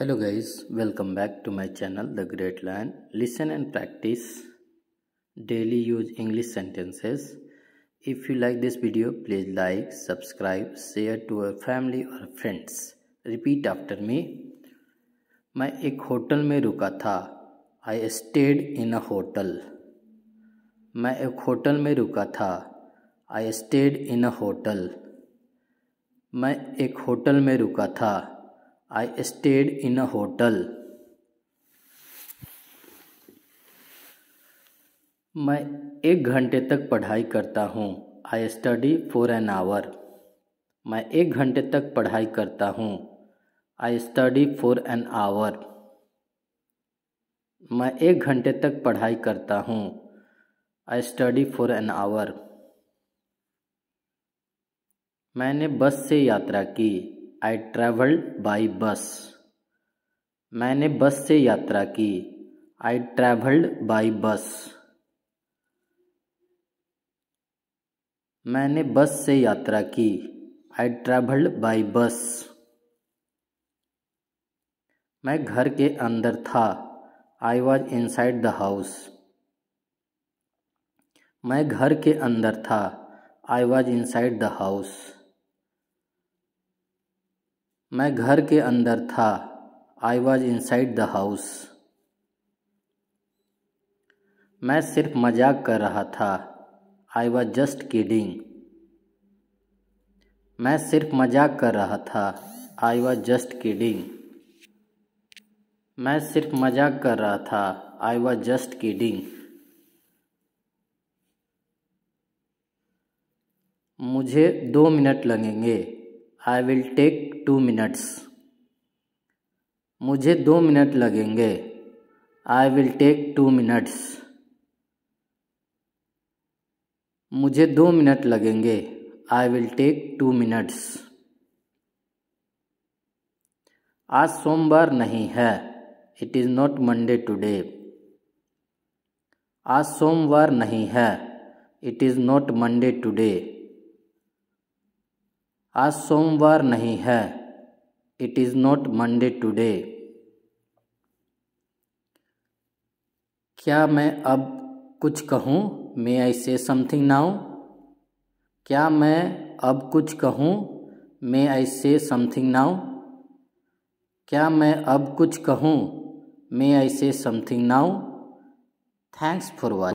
hello guys welcome back to my channel the great learn listen and practice daily use English sentences if you like this video please like subscribe share to our family और friends repeat after me मैं एक hotel में रुका था I stayed in a hotel मैं एक hotel में रुका था I stayed in a hotel मैं एक होटल में रुका था I stayed in a hotel मैं एक घंटे तक पढ़ाई करता हूँ I study for an hour मैं एक घंटे तक पढ़ाई करता हूँ I study for an hour मैं एक घंटे तक पढ़ाई करता हूँ I study for an hour मैंने बस से यात्रा की आई ट्रेवल बाई बस मैंने बस से यात्रा की आई ट्रेवल्ड बाई बस मैंने बस से यात्रा की आई ट्रैवल्ड बाई बस मैं घर के अंदर था I was inside the house मैं घर के अंदर था I was inside the house मैं घर के अंदर था I was inside the house मैं सिर्फ मजाक कर रहा था आई वॉज जस्ट किडिंग मैं सिर्फ मजाक कर रहा था आई वॉज जस्ट किडिंग मैं सिर्फ मजाक कर रहा था आई वॉज जस्ट किडिंग मुझे दो मिनट लगेंगे I will take two minutes मुझे दो मिनट लगेंगे I will take two minutes मुझे दो मिनट लगेंगे I will take two minutes आज सोमवार नहीं है it is not Monday today आज सोमवार नहीं है it is not Monday today आज सोमवार नहीं है it is not Monday today क्या मैं अब कुछ कहूँ may I say something now क्या मैं अब कुछ कहूँ may I say something now क्या मैं अब कुछ कहूँ may I say something now thanks for watch